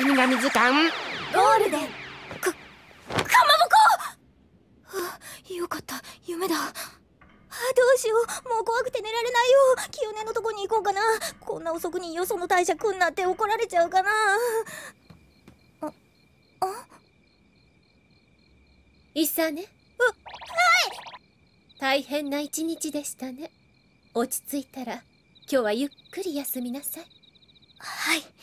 君が水館ゴールデンかかまぼこあよかった夢だあどうしようもう怖くて寝られないよ清音のとこに行こうかなこんな遅くによその大社来んなって怒られちゃうかなああいさねうはい大変な一日でしたね落ち着いたら今日はゆっくり休みなさいはい